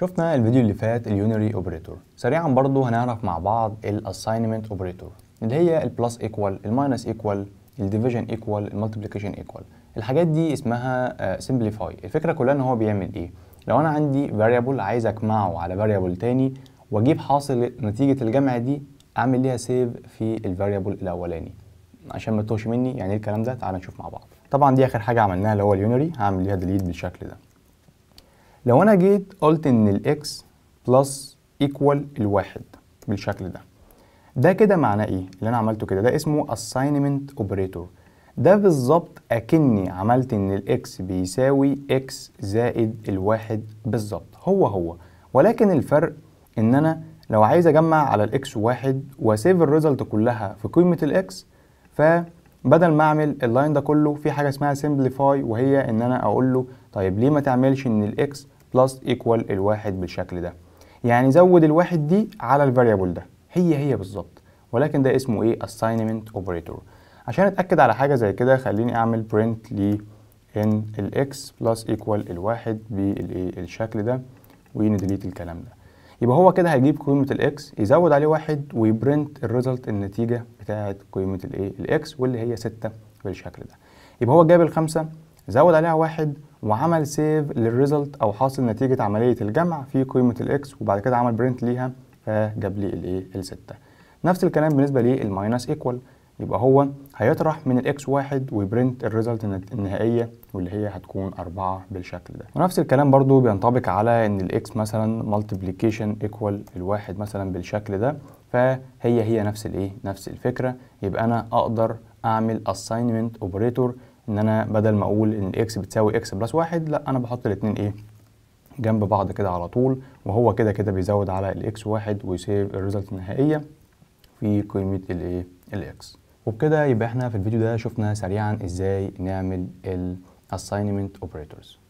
شفنا الفيديو اللي فات اليونري اوبريتور سريعا برضو هنعرف مع بعض الاساينمنت اوبريتور اللي هي البلس ايكوال الماينس ايكوال الديفيجن ايكوال المالتيبليكيشن ايكوال الحاجات دي اسمها سمبليفاي آه، uh, الفكره كلها ان هو بيعمل ايه لو انا عندي فاريبل عايز اجمعه على فاريبل تاني واجيب حاصل نتيجه الجمع دي اعمل ليها سيف في الفاريبل الاولاني عشان ما تتوهش مني يعني ايه الكلام ده تعال نشوف مع بعض طبعا دي اخر حاجه عملناها اللي هو اليونري هعمل ليها ديليت بالشكل ده لو انا جيت قلت ان الاكس بلس ايكوال الواحد بالشكل ده ده كده معناه ايه اللي انا عملته كده ده اسمه assignment operator ده بالظبط اكني عملت ان الاكس بيساوي اكس زائد الواحد بالظبط هو هو ولكن الفرق ان انا لو عايز اجمع على الاكس واحد واسيف الريزلت كلها في قيمه الاكس فبدل ما اعمل اللاين ده كله في حاجه اسمها سمبليفاي وهي ان انا اقول له طيب ليه ما تعملش ان الاكس بلس ايكوال الواحد بالشكل ده يعني زود الواحد دي على الفاريبل ده هي هي بالظبط ولكن ده اسمه ايه assignment operator عشان اتاكد على حاجه زي كده خليني اعمل print ل ان الاكس بلس ايكوال الواحد بالايه الشكل ده وندليت الكلام ده يبقى هو كده هيجيب قيمه الاكس يزود عليه واحد ويبرنت الريزلت النتيجه بتاعه قيمه الايه الاكس واللي هي 6 بالشكل ده يبقى هو جاب الخمسه زود عليها واحد وعمل سيف للريزلت او حاصل نتيجه عمليه الجمع في قيمه الاكس وبعد كده عمل برنت ليها فجاب لي الايه الستة نفس الكلام بالنسبه للماينس ايكوال يبقى هو هيطرح من الاكس واحد ويبرنت الريزلت النهائيه واللي هي هتكون أربعة بالشكل ده ونفس الكلام برضو بينطبق على ان الاكس مثلا مالتيبليكيشن ايكوال الواحد مثلا بالشكل ده فهي هي نفس الايه نفس الفكره يبقى انا اقدر اعمل assignment اوبريتور ان انا بدل ما اقول ان اكس بتساوي اكس بلس واحد لا انا بحط الاتنين ايه جنب بعض كده على طول وهو كده كده بيزود على الاكس واحد ويسيب الريزلت النهائيه في قيمه الايه الاكس وبكده يبقى احنا في الفيديو ده شفنا سريعا ازاي نعمل الاساينمنت اوبريتورز